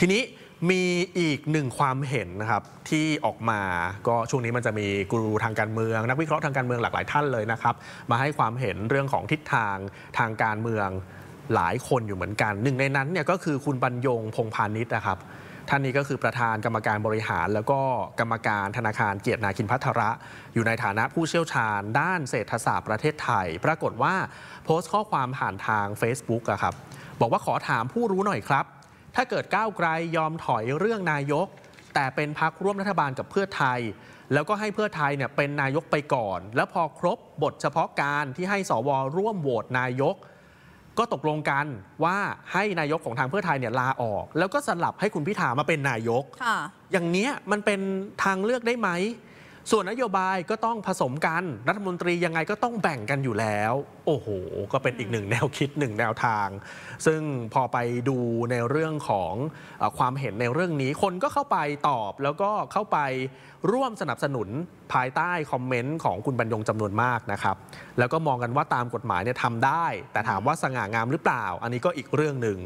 ทีนี้มีอีกหนึ่งความเห็นนะครับ ที่ออกมาก็ช่วงนี้มันจะมีกูรูทางการเมือง นักวิเคราะห์ทางการเมืองหลากหลายท่านเลยนะครับ มาให้ความเห็นเรื่องของทิศทางทางการเมืองหลายคนอยู่เหมือนกัน หนึ่งในนั้นเนี่ยก็คือคุณบรรยงพงพาณิชย์นะครับ ท่านนี้ก็คือประธานกรรมการบริหาร แล้วก็กรรมการธนาคารเกียรตินาคินพัทระ อยู่ในฐานะผู้เชี่ยวชาญ ด้านเศรษฐศาสตร์ประเทศไทย ปรากฏว่าโพสต์ข้อความผ่านทาง Facebook อะครับบอกว่าขอถามผู้รู้หน่อยครับถ้าเกิดก้าวไกลยอมถอยเรื่องนายก แต่เป็นพักร่วมรัฐบาลกับเพื่อไทย แล้วก็ให้เพื่อไทยเนี่ยเป็นนายกไปก่อน แล้วพอครบบทเฉพาะการที่ให้สวร่วมโหวตนายก ก็ตกลงกันว่าให้นายกของทางเพื่อไทยเนี่ยลาออก แล้วก็สลับให้คุณพิธามาเป็นนายกอย่างเนี้ยมันเป็นทางเลือกได้ไหมส่วนนโยบายก็ต้องผสมกันรัฐมนตรียังไงก็ต้องแบ่งกันอยู่แล้วโอ้โห ก็เป็นอีกหนึ่งแนวคิดหนึ่งแนวทาง ซึ่งพอไปดูในเรื่องของอความเห็นในเรื่องนี้ คนก็เข้าไปตอบแล้วก็เข้าไปร่วมสนับสนุนภายใต้คอมเมนต์ของคุณบรรยงจำนวนมากนะครับ แล้วก็มองกันว่าตามกฎหมายเนี่ยทำได้ แต่ถามว่าสง่างามหรือเปล่า อันนี้ก็อีกเรื่องหนึ่ง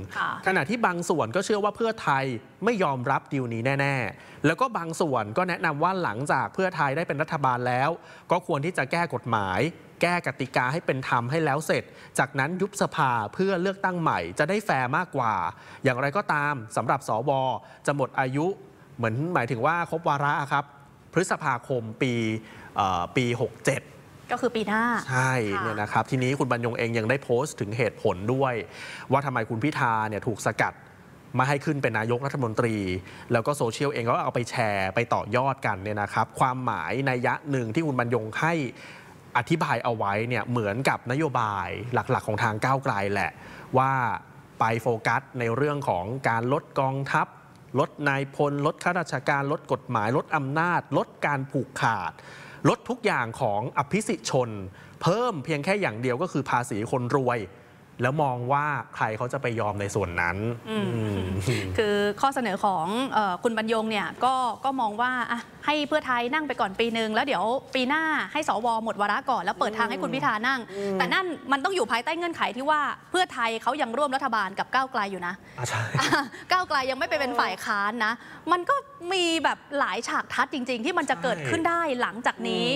ขณะที่บางส่วนก็เชื่อว่าเพื่อไทยไม่ยอมรับดีลนี้แน่ ๆ แล้วก็บางส่วนก็แนะนำว่าหลังจากเพื่อไทยได้เป็นรัฐบาลแล้ว ก็ควรที่จะแก้กฎหมายแก้กติกาให้เป็นธรรมให้แล้วเสร็จ จากนั้นยุบสภาเพื่อเลือกตั้งใหม่จะได้แฟร์มากกว่า อย่างไรก็ตามสำหรับสวจะหมดอายุเหมือนหมายถึงว่าครบวาระครับพฤษภาคมปีปี 67 ก็คือปีหน้าใช่เนี่ยนะครับทีนี้คุณบรรยงเองยังได้โพสต์ถึงเหตุผลด้วย ว่าทำไมคุณพิธาเนี่ยถูกสกัดมาให้ขึ้นเป็นนายกรัฐมนตรี แล้วก็โซเชียลเองก็เอาไปแชร์ไปต่อยอดกันเนี่ยนะครับ ความหมายในยะหนึ่งที่คุณบรรยงให้อธิบายเอาไว้เนี่ย เหมือนกับนโยบายหลักๆของทางก้าวไกลแหละ ว่าไปโฟกัสในเรื่องของการลดกองทัพ ลดนายพล ลดข้าราชการลดกฎหมาย ลดอำนาจ ลดการผูกขาด ลดทุกอย่างของอภิสิทธิชน เพิ่มเพียงแค่อย่างเดียวก็คือภาษีคนรวยแล้วมองว่าใครเขาจะไปยอมในส่วนนั้น คือข้อเสนอของคุณบรรยงเนี่ยก็ก็มองว่าให้เพื่อไทยนั่งไปก่อนปีหนึ่งแล้วเดี๋ยว ปีหน้าให้สวหมดวาระก่อน แล้วเปิดทางให้คุณพิธานั่ง แต่นั่นมันต้องอยู่ภายใต้เงื่อนไขที่ว่าเพื่อไทยเขายังร่วมรัฐบาลกับก้าวไกลอยู่นะ ก้าวไกลยังไม่ไปเป็นฝ่ายค้านนะ มันก็มีแบบหลายฉากทัดจริง ๆ ที่มันจะเกิดขึ้นได้หลังจากนี้